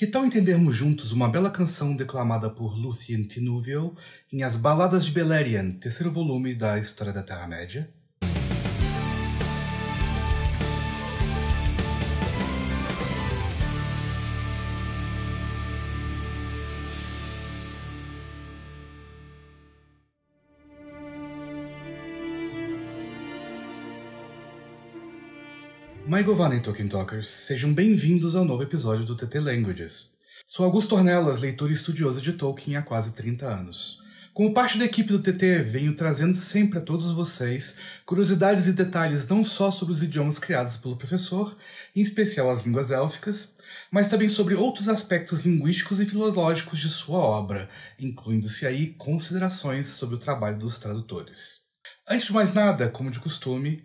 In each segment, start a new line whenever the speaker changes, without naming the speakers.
Que tal entendermos juntos uma bela canção declamada por Lucien Tinuvial em As Baladas de Beleriand, terceiro volume da História da Terra-média? My Govan Tolkien Talkers, sejam bem-vindos ao novo episódio do TT Languages. Sou Augusto Ornelas, leitor e estudioso de Tolkien há quase 30 anos. Como parte da equipe do TT, venho trazendo sempre a todos vocês curiosidades e detalhes não só sobre os idiomas criados pelo professor, em especial as línguas élficas, mas também sobre outros aspectos linguísticos e filológicos de sua obra, incluindo-se aí considerações sobre o trabalho dos tradutores. Antes de mais nada, como de costume,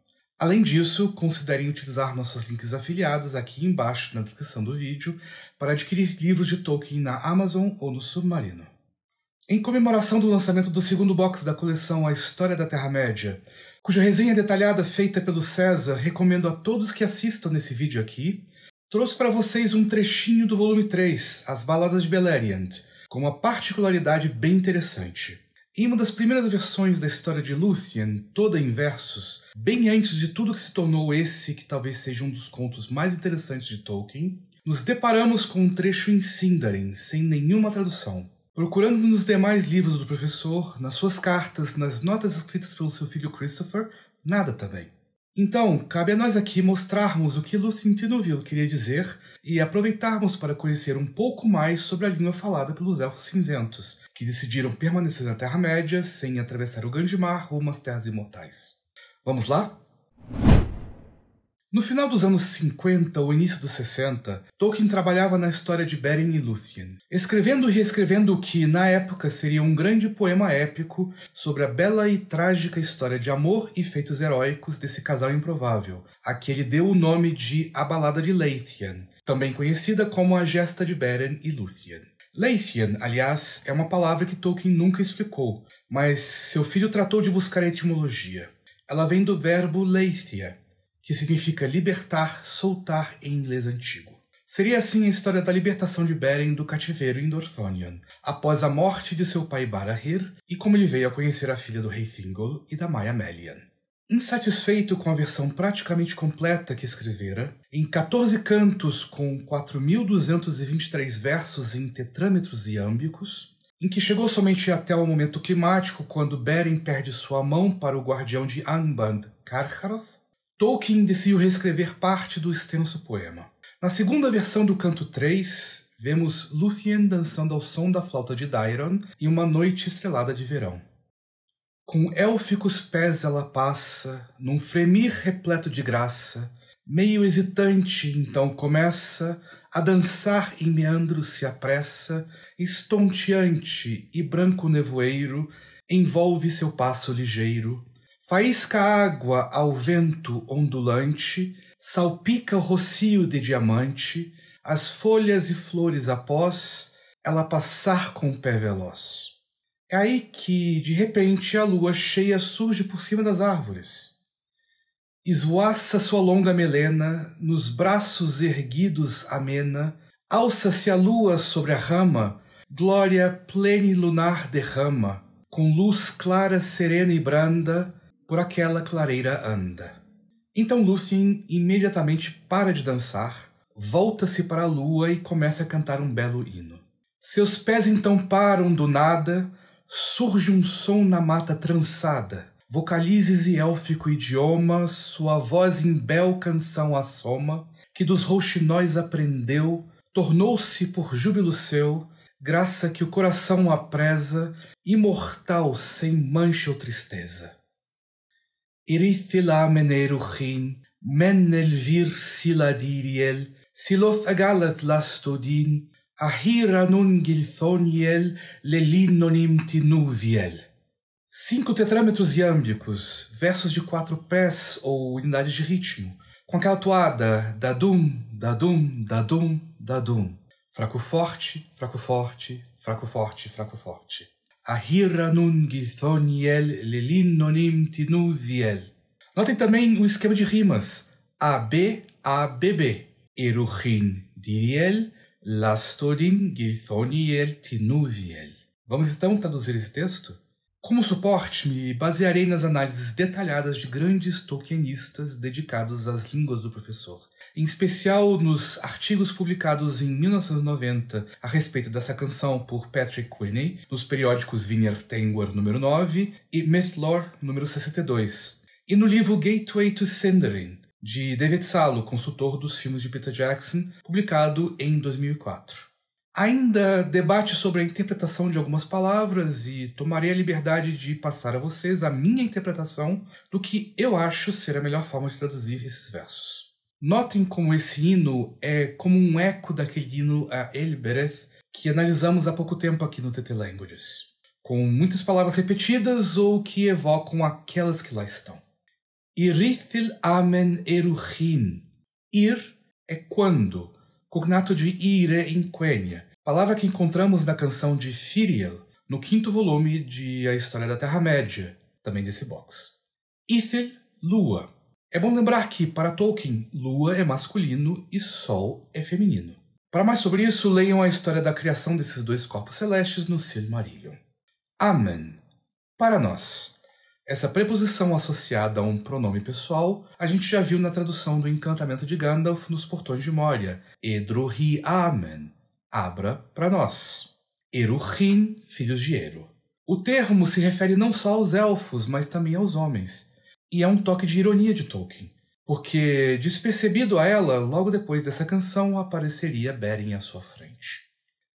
Além disso, considerem utilizar nossos links afiliados aqui embaixo na descrição do vídeo para adquirir livros de Tolkien na Amazon ou no Submarino. Em comemoração do lançamento do segundo box da coleção A História da Terra-média, cuja resenha detalhada feita pelo César recomendo a todos que assistam nesse vídeo aqui, trouxe para vocês um trechinho do volume 3, As Baladas de Beleriand, com uma particularidade bem interessante. Em uma das primeiras versões da história de Lúthien, toda em versos, bem antes de tudo que se tornou esse, que talvez seja um dos contos mais interessantes de Tolkien, nos deparamos com um trecho em Sindarin, sem nenhuma tradução. Procurando nos demais livros do professor, nas suas cartas, nas notas escritas pelo seu filho Christopher, nada também. Então, cabe a nós aqui mostrarmos o que Lucintinoville queria dizer e aproveitarmos para conhecer um pouco mais sobre a língua falada pelos Elfos Cinzentos, que decidiram permanecer na Terra-média sem atravessar o Grande Mar rumo às Terras Imortais. Vamos lá? No final dos anos 50 ou início dos 60, Tolkien trabalhava na história de Beren e Lúthien, escrevendo e reescrevendo o que, na época, seria um grande poema épico sobre a bela e trágica história de amor e feitos heróicos desse casal improvável, a que ele deu o nome de A Balada de Leithien, também conhecida como A Gesta de Beren e Lúthien. Leithien, aliás, é uma palavra que Tolkien nunca explicou, mas seu filho tratou de buscar a etimologia. Ela vem do verbo leithia, que significa libertar, soltar em inglês antigo. Seria assim a história da libertação de Beren do cativeiro em Dorthonion, após a morte de seu pai Barahir e como ele veio a conhecer a filha do rei Thingol e da Maia Melian. Insatisfeito com a versão praticamente completa que escrevera, em 14 cantos com 4.223 versos em tetrâmetros iâmbicos, em que chegou somente até o momento climático quando Beren perde sua mão para o guardião de Angband, Karkaroth, Tolkien decidiu reescrever parte do extenso poema. Na segunda versão do canto 3, vemos Lúthien dançando ao som da flauta de Dairon em uma noite estrelada de verão. Com élficos pés ela passa, num fremir repleto de graça, meio hesitante então começa, a dançar em meandros se apressa, estonteante e branco nevoeiro envolve seu passo ligeiro Faísca água ao vento ondulante, salpica o rocio de diamante, as folhas e flores após ela passar com o pé veloz. É aí que, de repente, a lua cheia surge por cima das árvores. Esvoaça sua longa melena, nos braços erguidos amena, alça-se a lua sobre a rama, glória plenilunar derrama, com luz clara, serena e branda, por aquela clareira anda. Então Lucien imediatamente para de dançar, volta-se para a lua e começa a cantar um belo hino. Seus pés então param do nada, surge um som na mata trançada. Vocalizes e élfico idioma, sua voz em bel canção assoma, que dos rouxinóis aprendeu, tornou-se por júbilo seu, graça que o coração apreza, imortal sem mancha ou tristeza irithila men lastodin, ahira nun gilthoniel, lelinonim tinuviel. Cinco tetrâmetros iâmbicos, versos de quatro pés ou unidades de ritmo, com aquela toada dadum, dadum, dadum, dadum. Fraco forte, fraco forte, fraco forte, fraco forte. Ahirranun githoniel lelinonim tinuviel. Notem também o esquema de rimas. AB, ABB. Eruhin diriel, lastorin githoniel tinuviel. Vamos então traduzir esse texto? Como suporte, me basearei nas análises detalhadas de grandes tolkienistas dedicados às línguas do professor. Em especial nos artigos publicados em 1990 a respeito dessa canção por Patrick Quinney, nos periódicos Vineyard Tanguar número 9 e Mythlore número 62, e no livro Gateway to Sindarin, de David Salo, consultor dos filmes de Peter Jackson, publicado em 2004. Ainda debate sobre a interpretação de algumas palavras e tomarei a liberdade de passar a vocês a minha interpretação do que eu acho ser a melhor forma de traduzir esses versos. Notem como esse hino é como um eco daquele hino a Elbereth que analisamos há pouco tempo aqui no TT Languages, com muitas palavras repetidas ou que evocam aquelas que lá estão. Irithil amen eruhin. Ir é quando, cognato de ire in Quenya, palavra que encontramos na canção de Firiel, no quinto volume de A História da Terra-média, também desse box. Ithil, lua. É bom lembrar que, para Tolkien, lua é masculino e sol é feminino. Para mais sobre isso, leiam a história da criação desses dois corpos celestes no Silmarillion. Amen. Para nós. Essa preposição associada a um pronome pessoal a gente já viu na tradução do Encantamento de Gandalf nos Portões de Moria. Edruhi Amen. Abra para nós. Eruhin, filhos de Eru. O termo se refere não só aos elfos, mas também aos homens e é um toque de ironia de Tolkien, porque, despercebido a ela, logo depois dessa canção apareceria Beren à sua frente.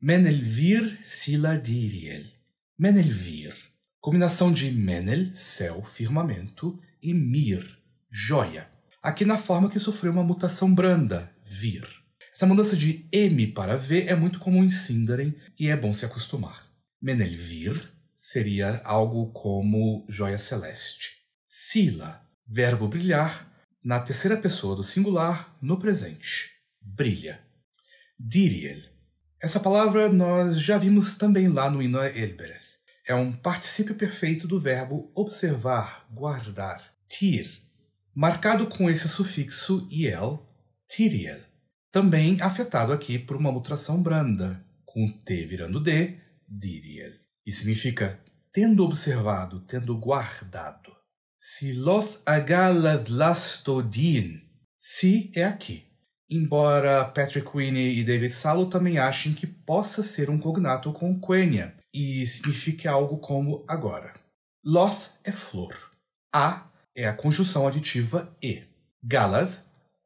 Menelvir Siladiriel. Menelvir. Combinação de Menel, céu, firmamento, e Mir, joia. Aqui na forma que sofreu uma mutação branda, vir. Essa mudança de M para V é muito comum em Sindarin e é bom se acostumar. Menelvir seria algo como joia celeste. Sila, verbo brilhar, na terceira pessoa do singular, no presente. Brilha. Diriel. Essa palavra nós já vimos também lá no Hino Elbereth. É um particípio perfeito do verbo observar, guardar, tir, marcado com esse sufixo iel, tiriel, também afetado aqui por uma mutação branda, com t virando d, diriel, e significa tendo observado, tendo guardado. Se Loth agalas las todin. Se é aqui. Embora Patrick Queenie e David Salo também achem que possa ser um cognato com Quenya e signifique algo como agora. Loth é flor. A é a conjunção aditiva e. Galad,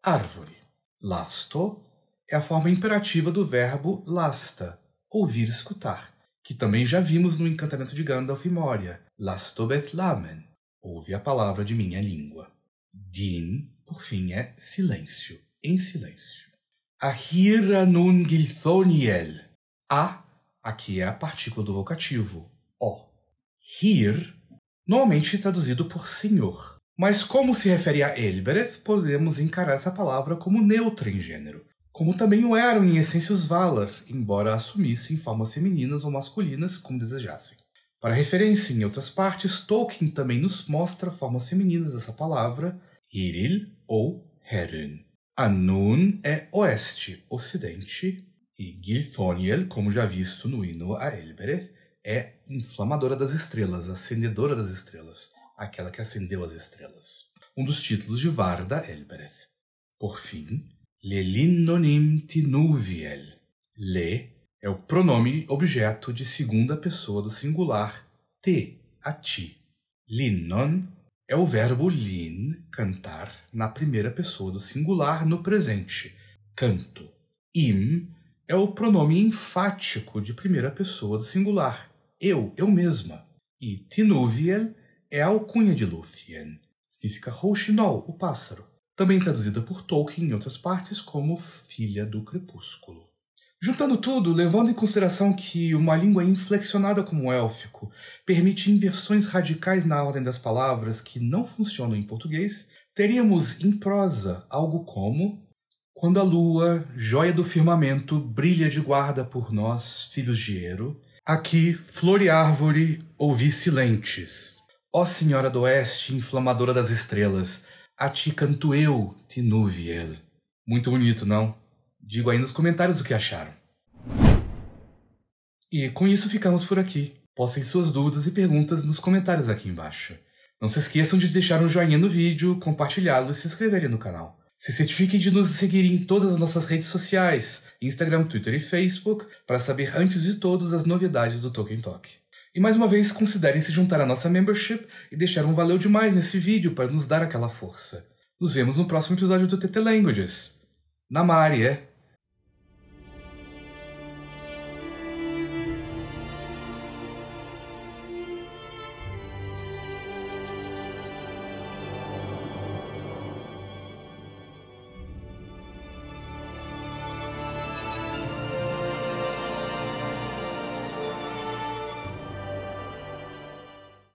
árvore. Lasto é a forma imperativa do verbo lasta, ouvir, escutar, que também já vimos no encantamento de Gandalf e Moria, lasto bethlamen ouve a palavra de minha língua. Din, por fim, é silêncio, em silêncio. Ahira nun gilthoniel. A, aqui é a partícula do vocativo, o. Hir, normalmente traduzido por senhor. Mas como se refere a Elbereth, podemos encarar essa palavra como neutra em gênero, como também o eram em essência os Valar, embora assumissem formas femininas ou masculinas, como desejassem. Para referência em outras partes, Tolkien também nos mostra formas femininas dessa palavra, Iril ou Heren. Anun é oeste, ocidente, e Gilthoniel, como já visto no hino a Elbereth, é inflamadora das estrelas, acendedora das estrelas, aquela que acendeu as estrelas. Um dos títulos de Varda Elbereth. Por fim, Lelinonim tinuviel, le é o pronome objeto de segunda pessoa do singular te, a ti. Linnon é o verbo lin, cantar, na primeira pessoa do singular no presente, canto. Im é o pronome enfático de primeira pessoa do singular, eu, eu mesma. E Tinuviel é a alcunha de Lúthien, significa rouxinol, o pássaro, também traduzida por Tolkien em outras partes como filha do crepúsculo. Juntando tudo, levando em consideração que uma língua é inflexionada como o élfico permite inversões radicais na ordem das palavras que não funcionam em português, teríamos em prosa algo como Quando a lua, joia do firmamento, brilha de guarda por nós, filhos de Eero, aqui, flor e árvore, ouvi silentes. Ó Senhora do Oeste, inflamadora das estrelas, a ti canto eu, Tinuviel. Muito bonito, não? Digo aí nos comentários o que acharam. E com isso ficamos por aqui. Postem suas dúvidas e perguntas nos comentários aqui embaixo. Não se esqueçam de deixar um joinha no vídeo, compartilhá-lo e se inscreverem no canal. Se certifiquem de nos seguir em todas as nossas redes sociais, Instagram, Twitter e Facebook, para saber antes de todas as novidades do Tolkien Talk. E mais uma vez, considerem se juntar à nossa membership e deixar um valeu demais nesse vídeo para nos dar aquela força. Nos vemos no próximo episódio do TT Languages. Na Maria! É?